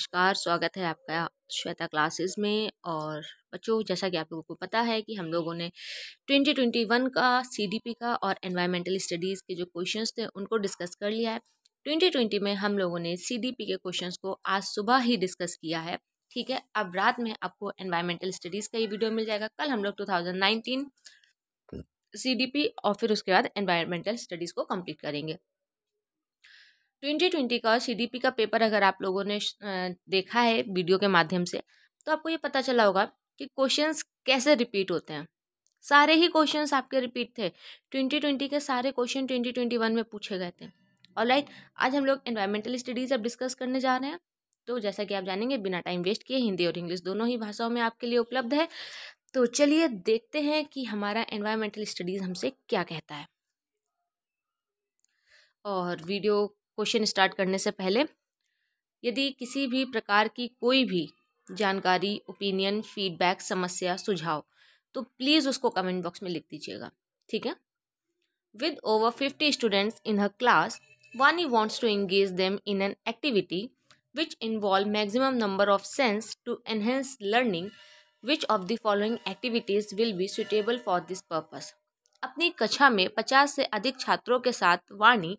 नमस्कार स्वागत है आपका श्वेता क्लासेस में और बच्चों जैसा कि आप लोगों को पता है कि हम लोगों ने 2021 का सीडीपी का और एनवायरमेंटल स्टडीज़ के जो क्वेश्चंस थे उनको डिस्कस कर लिया है 2020 में हम लोगों ने सीडीपी के क्वेश्चंस को आज सुबह ही डिस्कस किया है ठीक है अब रात में आपको एनवायरमेंटल स्टडीज़ का ये वीडियो मिल जाएगा कल हम लोग टू थाउजेंड और फिर उसके बाद एनवायरमेंटल स्टडीज़ को कम्प्लीट करेंगे 2020 का सीडीपी का पेपर अगर आप लोगों ने देखा है वीडियो के माध्यम से तो आपको ये पता चला होगा कि क्वेश्चंस कैसे रिपीट होते हैं सारे ही क्वेश्चंस आपके रिपीट थे 2020 के सारे क्वेश्चन 2021 में पूछे गए थे और लाइक आज हम लोग इन्वायरमेंटल स्टडीज़ अब डिस्कस करने जा रहे हैं तो जैसा कि आप जानेंगे बिना टाइम वेस्ट किए हिंदी और इंग्लिश दोनों ही भाषाओं में आपके लिए उपलब्ध है तो चलिए देखते हैं कि हमारा एनवायरमेंटल स्टडीज़ हमसे क्या कहता है और वीडियो क्वेश्चन स्टार्ट करने से पहले यदि किसी भी प्रकार की कोई भी जानकारी ओपिनियन फीडबैक समस्या सुझाव तो प्लीज़ उसको कमेंट बॉक्स में लिख दीजिएगा ठीक है with over fifty students in her class one E wants to engage them in an activity which involve maximum number of sense to enhance learning which of the following activities will be suitable for this purpose अपनी कक्षा में पचास से अधिक छात्रों के साथ वाणी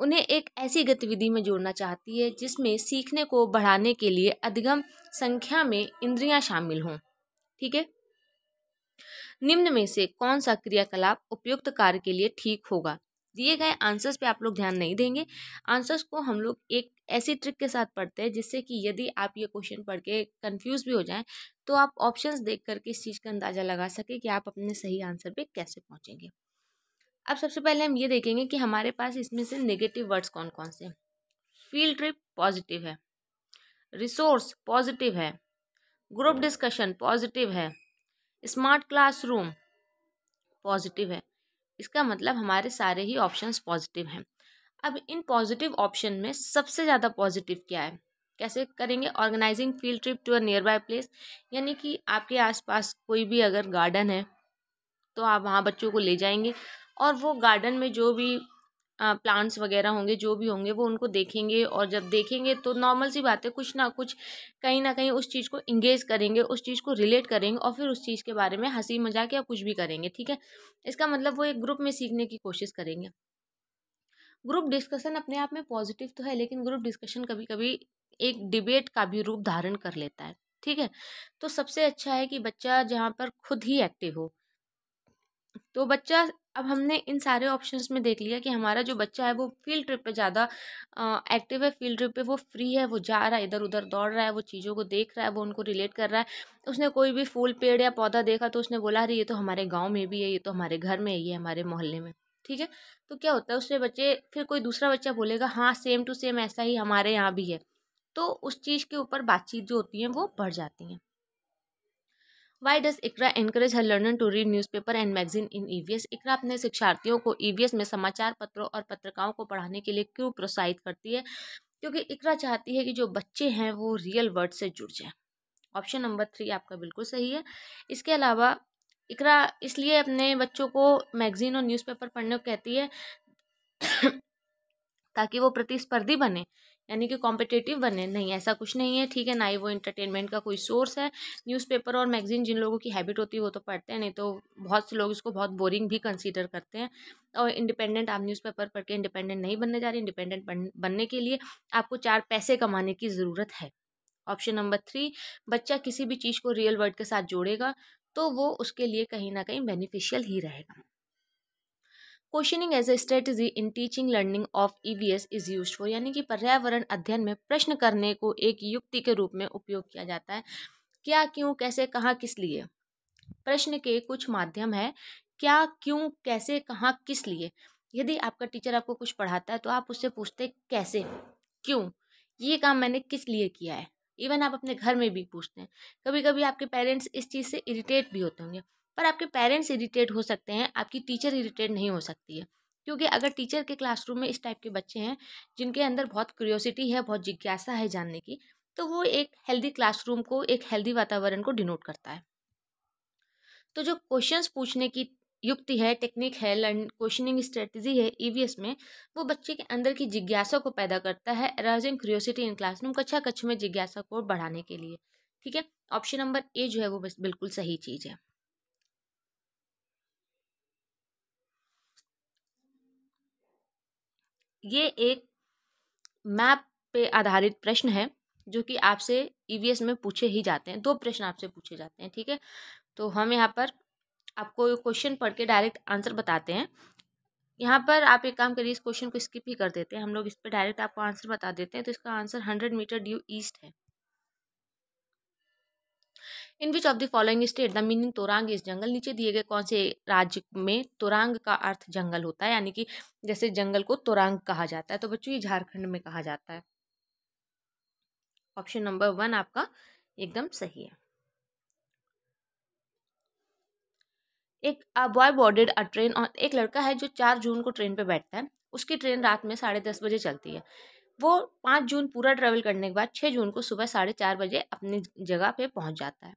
उन्हें एक ऐसी गतिविधि में जोड़ना चाहती है जिसमें सीखने को बढ़ाने के लिए अधिगम संख्या में इंद्रियां शामिल हों ठीक है निम्न में से कौन सा क्रियाकलाप उपयुक्त कार्य के लिए ठीक होगा दिए गए आंसर्स पे आप लोग ध्यान नहीं देंगे आंसर्स को हम लोग एक ऐसी ट्रिक के साथ पढ़ते हैं जिससे कि यदि आप ये क्वेश्चन पढ़ के कन्फ्यूज भी हो जाएं तो आप ऑप्शंस देख करके इस चीज़ का अंदाज़ा लगा सके कि आप अपने सही आंसर पे कैसे पहुँचेंगे अब सबसे पहले हम ये देखेंगे कि हमारे पास इसमें से नेगेटिव वर्ड्स कौन कौन से हैं फील्ड ट्रिप पॉजिटिव है रिसोर्स पॉजिटिव है ग्रुप डिस्कशन पॉजिटिव है स्मार्ट क्लासरूम पॉजिटिव है इसका मतलब हमारे सारे ही ऑप्शंस पॉजिटिव हैं अब इन पॉजिटिव ऑप्शन में सबसे ज़्यादा पॉजिटिव क्या है कैसे करेंगे organising field trip to a near by place यानी कि आपके आसपास कोई भी अगर गार्डन है तो आप वहाँ बच्चों को ले जाएंगे और वो गार्डन में जो भी प्लांट्स वगैरह होंगे जो भी होंगे वो उनको देखेंगे और जब देखेंगे तो नॉर्मल सी बात है कुछ ना कुछ कहीं ना कहीं उस चीज़ को इंगेज करेंगे उस चीज़ को रिलेट करेंगे और फिर उस चीज़ के बारे में हंसी मजाक या कुछ भी करेंगे ठीक है इसका मतलब वो एक ग्रुप में सीखने की कोशिश करेंगे ग्रुप डिस्कशन अपने आप में पॉजिटिव तो है लेकिन ग्रुप डिस्कशन कभी कभी एक डिबेट का भी रूप धारण कर लेता है ठीक है तो सबसे अच्छा है कि बच्चा जहाँ पर खुद ही एक्टिव हो तो बच्चा अब हमने इन सारे ऑप्शंस में देख लिया कि हमारा जो बच्चा है वो फील्ड ट्रिप पे ज़्यादा एक्टिव है फील्ड ट्रिप पे वो फ्री है वो जा रहा है इधर उधर दौड़ रहा है वो चीज़ों को देख रहा है वो उनको रिलेट कर रहा है उसने कोई भी फूल पेड़ या पौधा देखा तो उसने बोला अरे ये तो हमारे गाँव में भी है ये तो हमारे घर में है ये हमारे मोहल्ले में ठीक है तो क्या होता है उससे बच्चे फिर कोई दूसरा बच्चा बोलेगा हाँ सेम टू सेम ऐसा ही हमारे यहाँ भी है तो उस चीज़ के ऊपर बातचीत जो होती है वो बढ़ जाती हैं why does Iqra encourage her learner to read newspaper and magazine in EVS? Iqra अपने शिक्षार्थियों को EVS में समाचार पत्रों और पत्रिकाओं को पढ़ाने के लिए क्यों प्रोत्साहित करती है क्योंकि इकरा चाहती है कि जो बच्चे हैं वो रियल वर्ल्ड से जुड़ जाए ऑप्शन नंबर थ्री आपका बिल्कुल सही है इसके अलावा इकरा इसलिए अपने बच्चों को मैगजीन और न्यूज़पेपर पढ़ने को कहती है ताकि वो प्रतिस्पर्धी बने यानी कि कॉम्पिटेटिव बने नहीं ऐसा कुछ नहीं है ठीक है ना ही वो इंटरटेनमेंट का कोई सोर्स है न्यूज़पेपर और मैगजीन जिन लोगों की हैबिट होती है वो तो पढ़ते हैं नहीं तो बहुत से लोग इसको बहुत बोरिंग भी कंसीडर करते हैं और इंडिपेंडेंट आप न्यूज़पेपर पढ़ के इंडिपेंडेंट नहीं बनने जा रहे इंडिपेंडेंट बनने के लिए आपको चार पैसे कमाने की ज़रूरत है ऑप्शन नंबर थ्री बच्चा किसी भी चीज़ को रियल वर्ल्ड के साथ जोड़ेगा तो वो उसके लिए कहीं ना कहीं बेनिफिशियल ही रहेगा questioning as a strategy in teaching learning of EVS is use for यानी कि पर्यावरण अध्ययन में प्रश्न करने को एक युक्ति के रूप में उपयोग किया जाता है क्या क्यों कैसे कहाँ किस लिए प्रश्न के कुछ माध्यम है क्या क्यों कैसे कहाँ किस लिए यदि आपका टीचर आपको कुछ पढ़ाता है तो आप उससे पूछते कैसे क्यों ये काम मैंने किस लिए किया है इवन आप अपने घर में भी पूछते हैं कभी कभी आपके पेरेंट्स इस चीज़ से इरिटेट भी होते होंगे पर आपके पेरेंट्स इरीटेट हो सकते हैं आपकी टीचर इरीटेट नहीं हो सकती है क्योंकि अगर टीचर के क्लासरूम में इस टाइप के बच्चे हैं जिनके अंदर बहुत क्यूरियोसिटी है बहुत जिज्ञासा है जानने की तो वो एक हेल्दी क्लासरूम को एक हेल्दी वातावरण को डिनोट करता है तो जो क्वेश्चंस पूछने की युक्ति है टेक्निक है लर्न क्वेश्चनिंग स्ट्रेटजी है ईवीएस e में वो बच्चे के अंदर की जिज्ञासा को पैदा करता है अराउजिंग क्यूरियोसिटी इन क्लासरूम कक्षा कक्ष में जिज्ञासा को बढ़ाने के लिए ठीक है ऑप्शन नंबर ए जो है वो बिल्कुल सही चीज़ है ये एक मैप पे आधारित प्रश्न है जो कि आपसे ईवीएस e में पूछे ही जाते हैं दो प्रश्न आपसे पूछे जाते हैं ठीक है तो हम यहाँ पर आपको क्वेश्चन पढ़ के डायरेक्ट आंसर बताते हैं यहाँ पर आप एक काम करिए इस क्वेश्चन को स्किप ही कर देते हैं हम लोग इस पर डायरेक्ट आपको आंसर बता देते हैं तो इसका answer hundred metre due east है in which of the following state the meaning Torang is jungle नीचे दिए गए कौन से राज्य में तोरांग का अर्थ जंगल होता है यानी कि जैसे जंगल को तोरांग कहा जाता है तो बच्चों ये झारखंड में कहा जाता है ऑप्शन नंबर वन आपका एकदम सही है एक बॉय बॉर्डेड अ ट्रेन और एक लड़का है जो चार जून को ट्रेन पे बैठता है उसकी ट्रेन रात में साढ़े दस बजे चलती है वो पाँच जून पूरा ट्रैवल करने के बाद छः जून को सुबह साढ़े चार बजे अपनी जगह पे पहुंच जाता है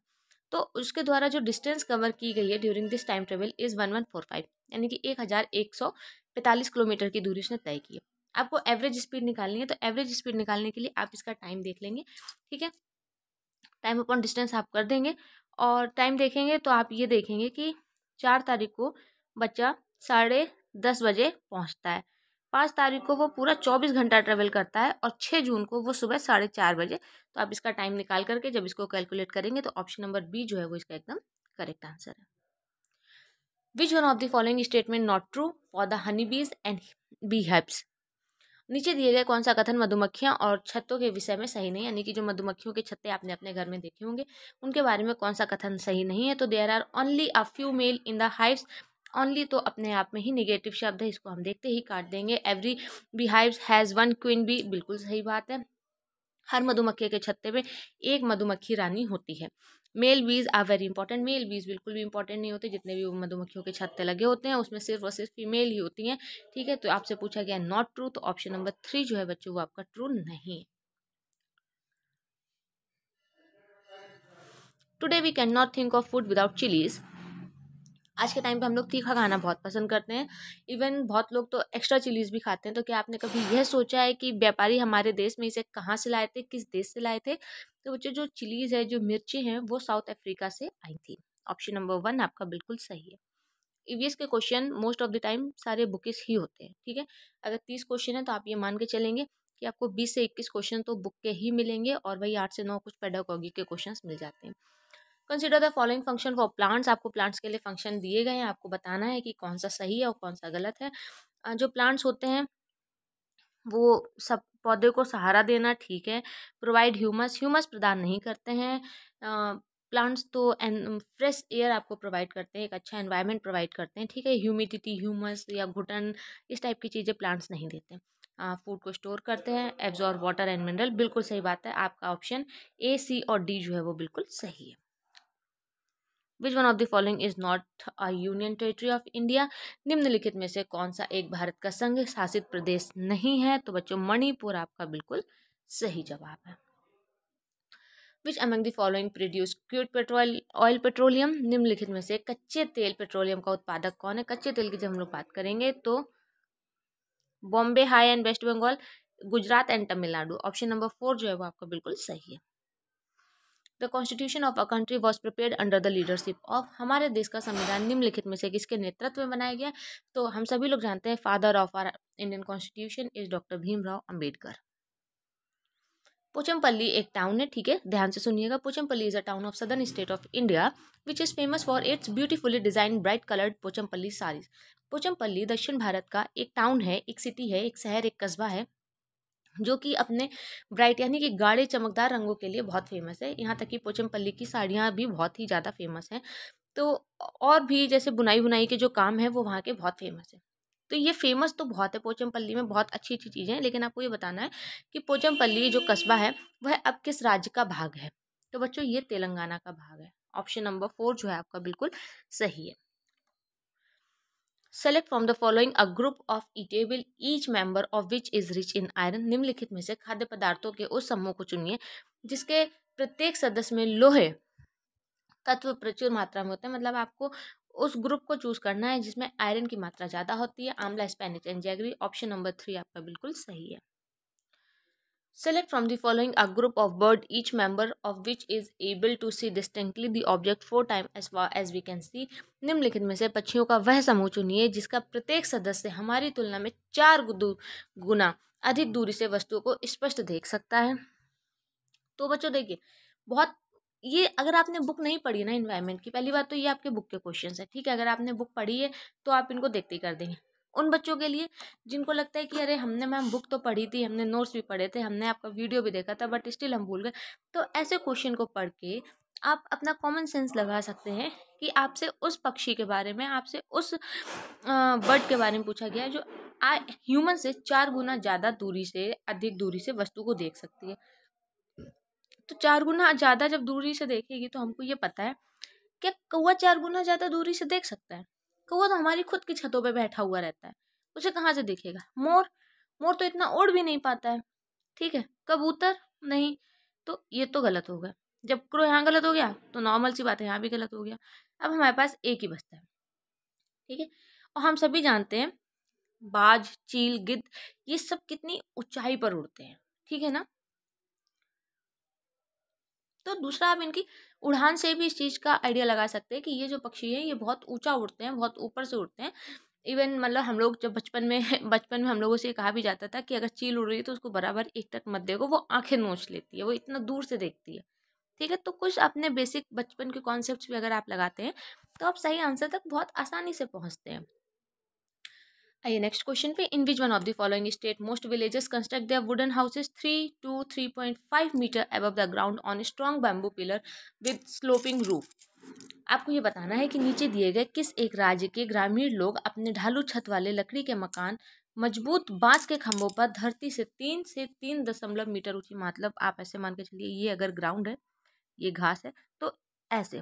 तो उसके द्वारा जो डिस्टेंस कवर की गई है during this time travel is one one four five यानी कि एक हज़ार एक सौ पैंतालीस किलोमीटर की दूरी उसने तय की है आपको एवरेज स्पीड निकालनी है तो एवरेज स्पीड निकालने के लिए आप इसका टाइम देख लेंगे ठीक है टाइम अपॉन डिस्टेंस आप कर देंगे और टाइम देखेंगे तो आप ये देखेंगे कि चार तारीख को बच्चा साढ़े दस बजे पहुंचता है पाँच तारीख को वो पूरा चौबीस घंटा ट्रेवल करता है और छः जून को वो सुबह साढ़े चार बजे तो आप इसका टाइम निकाल करके जब इसको कैलकुलेट करेंगे तो ऑप्शन नंबर बी जो है वो इसका एकदम करेक्ट आंसर है which one of the following statement not true for the honey bees and B heaps नीचे दिए गए कौन सा कथन मधुमक्खियाँ और छत्तों के विषय में सही नहीं यानी कि जो मधुमक्खियों के छत्ते आपने अपने घर में देखे होंगे उनके बारे में कौन सा कथन सही नहीं है तो there are only a few male in the hives only तो अपने आप में ही निगेटिव शब्द है इसको हम देखते ही काट देंगे every hive has one queen bee बिल्कुल सही बात है हर मधुमक्खी के छत्ते में एक मधुमक्खी रानी होती है mail bees are very important mail बीज बिल्कुल भी इंपॉर्टेंट नहीं होते जितने भी मधुमक्खियों के छत्ते लगे होते हैं उसमें सिर्फ और सिर्फ फीमेल ही होती हैं ठीक है तो आपसे पूछा गया नॉट ट्रू तो ऑप्शन नंबर थ्री जो है बच्चों वो आपका ट्रू नहीं है today we can not think of food without chillies आज के टाइम पे हम लोग तीखा खाना बहुत पसंद करते हैं इवन बहुत लोग तो एक्स्ट्रा चिलीज़ भी खाते हैं तो क्या आपने कभी यह सोचा है कि व्यापारी हमारे देश में इसे कहाँ से लाए थे किस देश से लाए थे तो बच्चे जो चिलीज़ है जो मिर्ची हैं वो साउथ अफ्रीका से आई थी ऑप्शन नंबर वन आपका बिल्कुल सही है ईवीएस के question most of the time सारे बुकिस ही होते हैं ठीक है अगर तीस क्वेश्चन है तो आप ये मान के चलेंगे कि आपको बीस से इक्कीस क्वेश्चन तो बुक के ही मिलेंगे और वही आठ से नौ कुछ पेडागोगी के क्वेश्चन मिल जाते हैं consider the following function for plants आपको प्लांट्स के लिए फंक्शन दिए गए हैं आपको बताना है कि कौन सा सही है और कौन सा गलत है जो प्लांट्स होते हैं वो सब पौधे को सहारा देना ठीक है प्रोवाइड ह्यूमस ह्यूमस प्रदान नहीं करते हैं प्लांट्स तो एन फ्रेश एयर आपको प्रोवाइड करते हैं एक अच्छा एनवायरनमेंट प्रोवाइड करते हैं ठीक है ह्यूमिडिटी ह्यूमस या घुटन इस टाइप की चीज़ें प्लांट्स नहीं देते फूड को स्टोर करते हैं एब्जॉर्ब वाटर एंड मिनरल बिल्कुल सही बात है आपका ऑप्शन ए सी और डी जो है वो बिल्कुल सही है which one of the following is not a union territory of India निम्नलिखित में से कौन सा एक भारत का संघ शासित प्रदेश नहीं है तो बच्चों मणिपुर आपका बिल्कुल सही जवाब है which among the following produce crude petrol oil petroleum निम्नलिखित में से कच्चे तेल पेट्रोलियम का उत्पादक कौन है कच्चे तेल की जब हम लोग बात करेंगे तो Bombay high and west Bengal Gujarat and Tamil Nadu option number four जो है वो आपका बिल्कुल सही है the constitution of a country was prepare under the leadership of हमारे देश का संविधान निम्नलिखित में से किसके नेतृत्व में बनाया गया तो हम सभी लोग जानते हैं father of our Indian constitution is doctor Bhimrao Ambedkar Pochampally एक टाउन है ठीक है ध्यान से सुनिएगा Pochampally is a town of southern state of India which is famous for its beautifully design bright coloured Pochampally saris Pochampally दक्षिण भारत का एक टाउन है एक सिटी है एक शहर एक कस्बा है जो कि अपने ब्राइट यानी कि गाढ़े चमकदार रंगों के लिए बहुत फेमस है यहाँ तक कि पोचमपल्ली की साड़ियाँ भी बहुत ही ज़्यादा फेमस हैं तो और भी जैसे बुनाई बुनाई के जो काम है वो वहाँ के बहुत फेमस है तो ये फेमस तो बहुत है पोचमपल्ली में बहुत अच्छी अच्छी चीज़ें हैं लेकिन आपको ये बताना है कि पोचमपल्ली जो कस्बा है वह अब किस राज्य का भाग है तो बच्चों ये तेलंगाना का भाग है ऑप्शन नंबर फोर जो है आपका बिल्कुल सही है select from the following a group of eatable each member of which is rich in iron निम्नलिखित में से खाद्य पदार्थों के उस समूह को चुनिए जिसके प्रत्येक सदस्य में लोहे तत्व प्रचुर मात्रा में होते हैं मतलब आपको उस ग्रुप को चूज करना है जिसमें आयरन की मात्रा ज़्यादा होती है amla spinach and jaggery option number three आपका बिल्कुल सही है Select from the following a group of bird each member of which is able to see distinctly the object four times as far as we can see. निम्नलिखित में से पक्षियों का वह समूह चुनिए जिसका प्रत्येक सदस्य हमारी तुलना में चार गुना अधिक दूरी से वस्तुओं को स्पष्ट देख सकता है तो बच्चों देखिए बहुत ये अगर आपने बुक नहीं पढ़ी ना इन्वायरमेंट की पहली बात तो ये आपके बुक के क्वेश्चन है ठीक है अगर आपने बुक पढ़ी है तो आप इनको देखते ही कर देंगे उन बच्चों के लिए जिनको लगता है कि अरे हमने मैम बुक तो पढ़ी थी हमने नोट्स भी पढ़े थे हमने आपका वीडियो भी देखा था बट स्टिल हम भूल गए तो ऐसे क्वेश्चन को पढ़ के आप अपना कॉमन सेंस लगा सकते हैं कि आपसे उस पक्षी के बारे में आपसे उस बर्ड के बारे में पूछा गया है जो आ ह्यूमन से चार गुना ज़्यादा दूरी से अधिक दूरी से वस्तु को देख सकती है तो चार गुना ज़्यादा जब दूरी से देखेगी तो हमको ये पता है क्या कौआ चार गुना ज़्यादा दूरी से देख सकता है कौआ तो, तो हमारी खुद की छतों पर बैठा हुआ रहता है उसे कहाँ से दिखेगा मोर मोर तो इतना उड़ भी नहीं पाता है ठीक है कबूतर नहीं तो ये तो गलत हो गया जब क्रो यहाँ गलत हो गया तो नॉर्मल सी बात है यहाँ भी गलत हो गया अब हमारे पास एक ही बचता है ठीक है और हम सभी जानते हैं बाज चील गिद्ध ये सब कितनी ऊंचाई पर उड़ते हैं ठीक है ना तो दूसरा आप इनकी उड़ान से भी इस चीज़ का आइडिया लगा सकते हैं कि ये जो पक्षी हैं ये बहुत ऊँचा उड़ते हैं बहुत ऊपर से उड़ते हैं इवन मतलब हम लोग जब बचपन में बचपन में हम लोगों से कहा भी जाता था कि अगर चील उड़ रही है तो उसको बराबर एक तक मत देखो वो आंखें नोच लेती है वो इतना दूर से देखती है ठीक है तो कुछ अपने बेसिक बचपन के कॉन्सेप्ट भी अगर आप लगाते हैं तो आप सही आंसर तक बहुत आसानी से पहुँचते हैं आइए नेक्स्ट क्वेश्चन पे in which one of the following state most villages construct their wooden houses three two three point five metre above the ground on strong bamboo pillar with sloping roof आपको ये बताना है कि नीचे दिए गए किस एक राज्य के ग्रामीण लोग अपने ढालू छत वाले लकड़ी के मकान मजबूत बांस के खंभों पर धरती से तीन से तीन दशमलव मीटर ऊंची मतलब आप ऐसे मान के चलिए ये अगर ग्राउंड है ये घास है तो ऐसे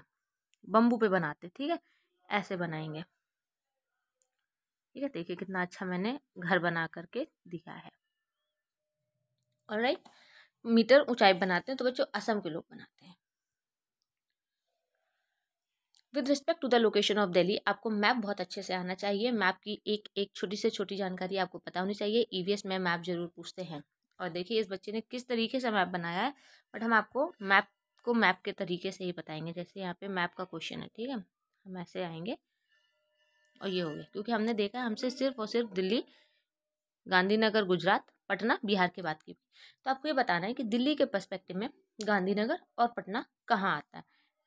बम्बू पे बनाते ठीक है ऐसे बनाएंगे ठीक है देखिए कितना अच्छा मैंने घर बना करके दिया है और राइट मीटर ऊंचाई बनाते हैं तो बच्चों असम के लोग बनाते हैं with respect to the location of Delhi आपको मैप बहुत अच्छे से आना चाहिए मैप की एक एक छोटी से छोटी जानकारी आपको पता होनी चाहिए ईवीएस e में मैप जरूर पूछते हैं और देखिए इस बच्चे ने किस तरीके से मैप बनाया है बट हम आपको मैप को मैप के तरीके से ही बताएंगे जैसे यहाँ पे मैप का क्वेश्चन है ठीक है हम ऐसे आएंगे और ये हो गया क्योंकि हमने देखा है हमसे सिर्फ और सिर्फ दिल्ली गांधीनगर गुजरात पटना बिहार की बात की तो आपको ये बताना है कि दिल्ली के पर्सपेक्टिव में गांधीनगर और पटना कहाँ आता है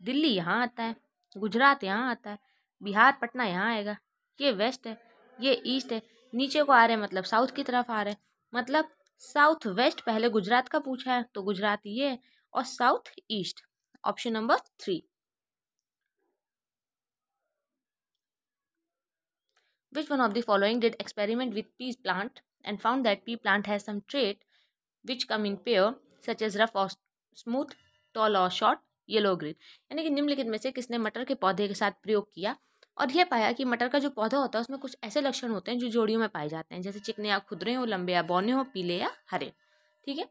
दिल्ली यहाँ आता है गुजरात यहाँ आता है बिहार पटना यहाँ आएगा ये वेस्ट है ये ईस्ट है नीचे को आ रहे हैं मतलब साउथ की तरफ आ रहे हैं मतलब साउथ वेस्ट पहले गुजरात का पूछा है तो गुजरात ये है और south east option number three Which one of the following did experiment with pea plant and found that pea plant has some trait which come in pair such as rough or smooth, tall or short, yellow green यानी कि निम्नलिखित में से किसने मटर के पौधे के साथ प्रयोग किया और यह पाया कि मटर का जो पौधा होता है उसमें कुछ ऐसे लक्षण होते हैं जो जोड़ियों में पाए जाते हैं जैसे चिकने या खुदरे हो लंबे या बौने हो पीले या हरे ठीक है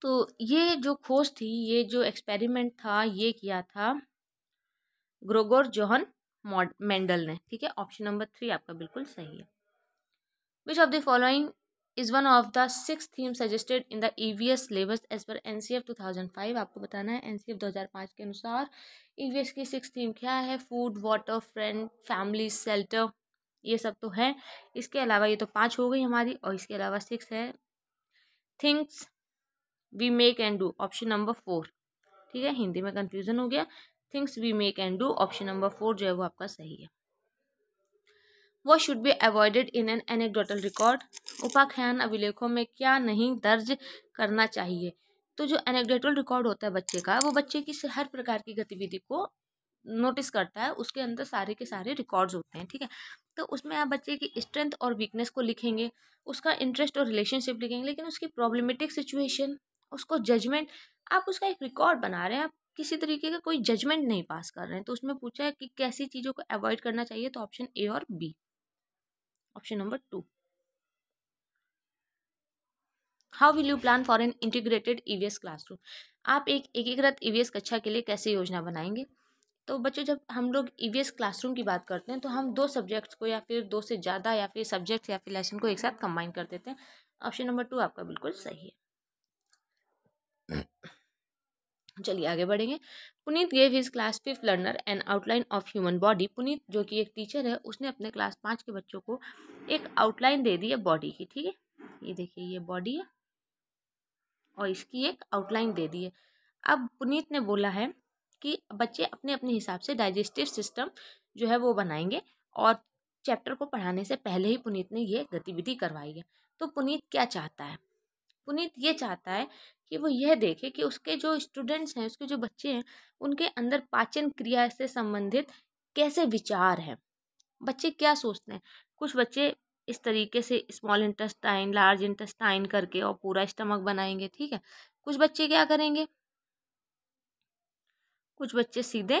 तो ये जो खोज थी ये जो एक्सपेरिमेंट था ये किया था ग्रोगोर जोहन मेंडल ने ठीक है ऑप्शन नंबर थ्री आपका बिल्कुल सही है which of the following is one of the six theme suggested in the EVS S syllabus as per N C F two thousand five आपको बताना है एन सी एफ दो हज़ार पाँच के अनुसार ई e की सिक्स थीम क्या है food water friend family shelter ये सब तो है इसके अलावा ये तो पाँच हो गई हमारी और इसके अलावा सिक्स है things we make and do option number four ठीक है हिंदी में कन्फ्यूज़न हो गया things we may can do option number four जो है वो आपका सही है वो should be avoided in an anecdotal record उपाख्यान अभिलेखों में क्या नहीं दर्ज करना चाहिए तो जो एनेक्डोटल रिकॉर्ड होता है बच्चे का वो बच्चे की हर प्रकार की गतिविधि को नोटिस करता है उसके अंदर सारे के सारे रिकॉर्ड्स होते हैं ठीक है तो उसमें आप बच्चे की स्ट्रेंथ और वीकनेस को लिखेंगे उसका इंटरेस्ट और रिलेशनशिप लिखेंगे लेकिन उसकी प्रॉब्लमेटिक सिचुएशन उसको जजमेंट आप उसका एक रिकॉर्ड बना रहे हैं आप किसी तरीके का कोई जजमेंट नहीं पास कर रहे हैं तो उसमें पूछा है कि कैसी चीज़ों को अवॉइड करना चाहिए तो ऑप्शन ए और B option number two how will you plan for an integrated EVS classroom आप एक एकीकृत ईवीएस e कक्षा के लिए कैसे योजना बनाएंगे तो बच्चों जब हम लोग ईवीएस e क्लासरूम की बात करते हैं तो हम दो सब्जेक्ट्स को या फिर दो से ज़्यादा या फिर सब्जेक्ट या फिर लेसन को एक साथ कंबाइन कर देते हैं ऑप्शन नंबर टू आपका बिल्कुल सही है चलिए आगे बढ़ेंगे Puneet gave his class fifth learner and outline of human body Puneet जो कि एक टीचर है उसने अपने क्लास पाँच के बच्चों को एक आउटलाइन दे दी है बॉडी की ठीक है ये देखिए ये बॉडी है और इसकी एक आउटलाइन दे दी है अब पुनीत ने बोला है कि बच्चे अपने अपने हिसाब से डाइजेस्टिव सिस्टम जो है वो बनाएंगे और चैप्टर को पढ़ाने से पहले ही पुनीत ने ये गतिविधि करवाई है तो पुनीत क्या चाहता है पुनीत ये चाहता है कि वो यह देखे कि उसके जो स्टूडेंट्स हैं उसके जो बच्चे हैं उनके अंदर पाचन क्रिया से संबंधित कैसे विचार हैं बच्चे क्या सोचते हैं कुछ बच्चे इस तरीके से स्मॉल इंटेस्टाइन लार्ज इंटेस्टाइन करके और पूरा स्टमक बनाएंगे ठीक है कुछ बच्चे क्या करेंगे कुछ बच्चे सीधे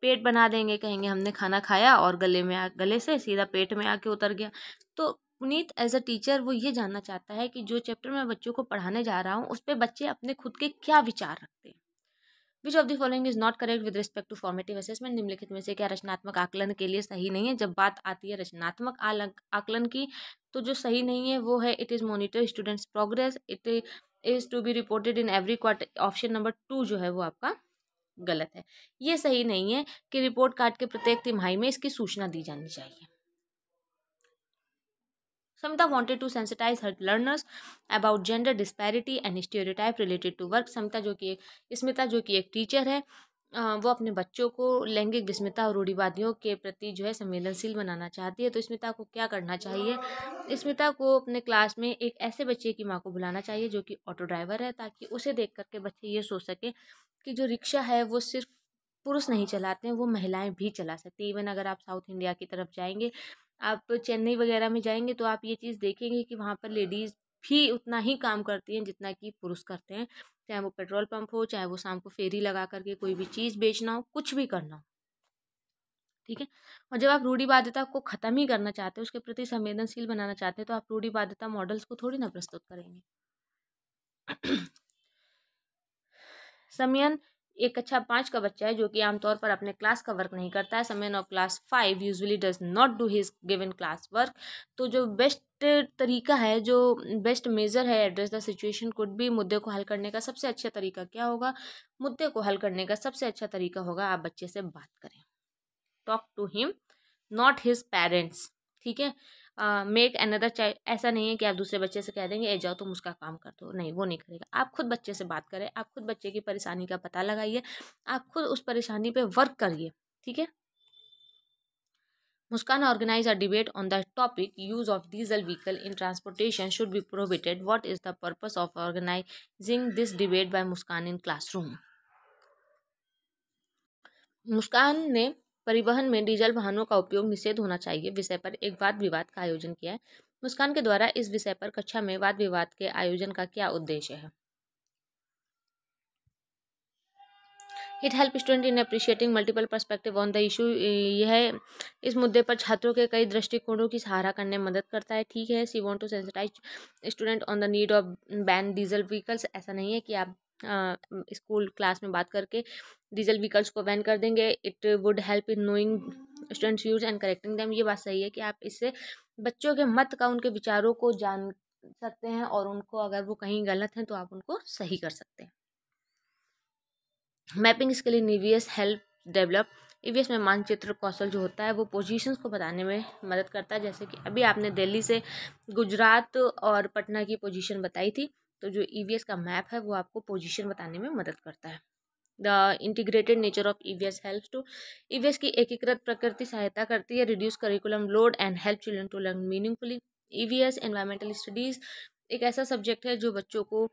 पेट बना देंगे कहेंगे हमने खाना खाया और गले में आ गले से सीधा पेट में आके उतर गया तो पुनीत एज अ टीचर वो ये जानना चाहता है कि जो चैप्टर मैं बच्चों को पढ़ाने जा रहा हूँ उस पर बच्चे अपने खुद के क्या विचार रखते हैं which of the following is not correct with respect to formative assessment निम्नलिखित में से क्या रचनात्मक आकलन के लिए सही नहीं है जब बात आती है रचनात्मक आकलन की तो जो सही नहीं है वो है it is monitor students progress it is to be reported in every quarter option number two जो है वो आपका गलत है ये सही नहीं है कि रिपोर्ट कार्ड के प्रत्येक तिमाही में इसकी सूचना दी जानी चाहिए Samta wanted to sensitize her learners about gender disparity and stereotype related to work. Samita जो कि एक स्मिता जो कि एक टीचर है वो अपने बच्चों को लैंगिक विस्मिता और रूढ़िवादियों के प्रति जो है संवेदनशील बनाना चाहती है तो स्मिता को क्या करना चाहिए स्मिता को अपने क्लास में एक ऐसे बच्चे की माँ को बुलाना चाहिए जो कि ऑटो ड्राइवर है ताकि उसे देख करके बच्चे ये सोच सकें कि जो रिक्शा है वो सिर्फ पुरुष नहीं चलाते हैं वो महिलाएं भी चला सकती इवन अगर आप साउथ इंडिया की तरफ जाएंगे आप चेन्नई वगैरह में जाएंगे तो आप ये चीज़ देखेंगे कि वहाँ पर लेडीज़ भी उतना ही काम करती हैं जितना कि पुरुष करते हैं चाहे वो पेट्रोल पंप हो चाहे वो शाम को फेरी लगा करके कोई भी चीज़ बेचना हो कुछ भी करना हो ठीक है और जब आप बाध्यता को ख़त्म ही करना चाहते हैं उसके प्रति संवेदनशील बनाना चाहते हैं तो आप रूढ़ीवादिता मॉडल्स को थोड़ी ना प्रस्तुत करेंगे समयन एक कक्षा अच्छा पाँच का बच्चा है जो कि आमतौर पर अपने क्लास का वर्क नहीं करता है Samay of class five usually does not do his given class work तो जो बेस्ट तरीका है जो बेस्ट मेज़र है address the situation could be मुद्दे को हल करने का सबसे अच्छा तरीका क्या होगा मुद्दे को हल करने का सबसे अच्छा तरीका होगा आप बच्चे से बात करें talk to him not his parents ठीक है मेक अनदर चाइल्ड ऐसा नहीं है कि आप दूसरे बच्चे से कह देंगे ए जाओ तुम उसका काम कर दो नहीं वो नहीं करेगा आप खुद बच्चे से बात करें आप खुद बच्चे की परेशानी का पता लगाइए आप खुद उस परेशानी पर वर्क करिए ठीक है Muskan organise a debate on the topic use of diesel vehicle in transportation should be prohibited what is the purpose of organising this debate by Muskan in classroom Muskan ने परिवहन में डीजल वाहनों का उपयोग निषेध होना चाहिए विषय पर एक वाद विवाद का आयोजन किया है मुस्कान के द्वारा इस विषय पर कक्षा में वाद विवाद के आयोजन का क्या उद्देश्य है it help student in appreciating multiple perspective on the issue यह इस मुद्दे पर छात्रों के कई दृष्टिकोणों की सहारा करने में मदद करता है ठीक है she want to sensitise student on the need of ban diesel vehicles ऐसा नहीं है कि आप स्कूल क्लास में बात करके डीजल व्हीकल्स को बैन कर देंगे it would help in knowing students use and correcting them ये बात सही है कि आप इससे बच्चों के मत का उनके विचारों को जान सकते हैं और उनको अगर वो कहीं गलत हैं तो आप उनको सही कर सकते हैं मैपिंग इसके लिए निवियस हेल्प डेवलप ईवीएस e में मानचित्र कौशल जो होता है वो पोजीशंस को बताने में मदद करता है जैसे कि अभी आपने दिल्ली से गुजरात और पटना की पोजीशन बताई थी तो जो ई e का मैप है वो आपको पोजिशन बताने में मदद करता है the integrated nature of E V S help to E V S की एकीकृत प्रकृति सहायता करती है reduce curriculum load and help children to learn meaningfully E V S environmental studies एक ऐसा सब्जेक्ट है जो बच्चों को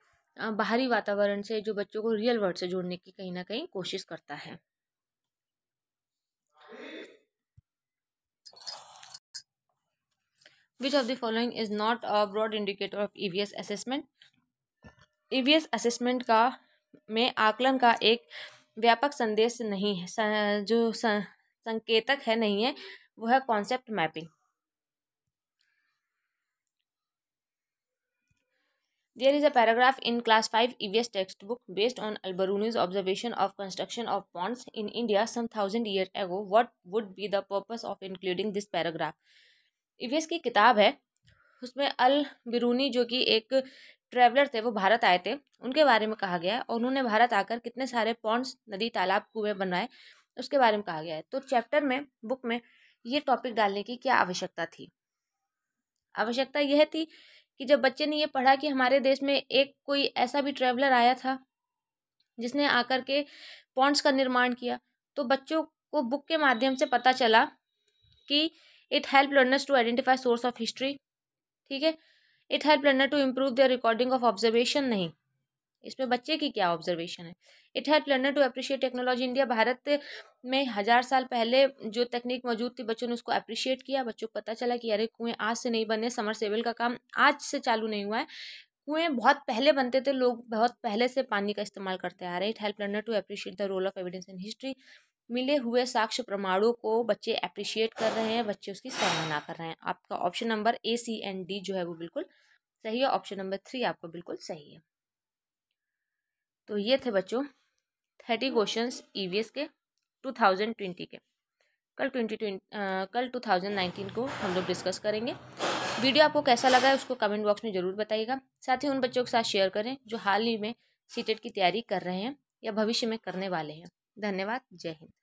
बाहरी वातावरण से जो बच्चों को रियल वर्ल्ड से जोड़ने की कहीं ना कहीं कोशिश करता है the following is not a broad indicator of E V S assessment EVS assessment का में आकलन का एक व्यापक संदेश नहीं है जो संकेतक है नहीं है वह है concept mapping There is a paragraph in class 5 EVS textbook based on Alberoni's observation of construction of ponds in India some thousand years ago. What would be the purpose of including this paragraph? EVS की किताब है उसमें अल बिरूनी जो कि एक traveller थे वो भारत आए थे उनके बारे में कहा गया है और उन्होंने भारत आकर कितने सारे पॉन्ड्स नदी तालाब कुएँ बनवाए उसके बारे में कहा गया है तो चैप्टर में बुक में ये टॉपिक डालने की क्या आवश्यकता थी आवश्यकता यह थी कि जब बच्चे ने ये पढ़ा कि हमारे देश में एक कोई ऐसा भी ट्रैवलर आया था जिसने आकर के पॉन्ड्स का निर्माण किया तो बच्चों को बुक के माध्यम से पता चला कि it help learners to identify source of history ठीक है it help learner to improve the recording of observation नहीं इसमें बच्चे की क्या ऑब्जर्वेशन है it help learner to appreciate technology India Bharat में हज़ार साल पहले जो तकनीक मौजूद थी बच्चों ने उसको अप्रिशिएट किया बच्चों को पता चला कि अरे कुएँ आज से नहीं बने समर सेवल का काम आज से चालू नहीं हुआ है कुएं बहुत पहले बनते थे लोग बहुत पहले से पानी का इस्तेमाल करते आ रहे it help learner to appreciate the role of evidence in history मिले हुए साक्ष्य प्रमाणों को बच्चे अप्रिशिएट कर रहे हैं बच्चे उसकी सराहना कर रहे हैं आपका option number A C and D जो है वो बिल्कुल सही है ऑप्शन नंबर थ्री आपका बिल्कुल सही है तो ये थे बच्चों थर्टी क्वेश्चन ई के टू थाउजेंड ट्वेंटी के कल ट्वेंटी कल टू थाउजेंड नाइनटीन को हम लोग डिस्कस करेंगे वीडियो आपको कैसा लगा है उसको कमेंट बॉक्स में ज़रूर बताइएगा साथ ही उन बच्चों के साथ शेयर करें जो हाल ही में सीटेट की तैयारी कर रहे हैं या भविष्य में करने वाले हैं धन्यवाद जय हिंद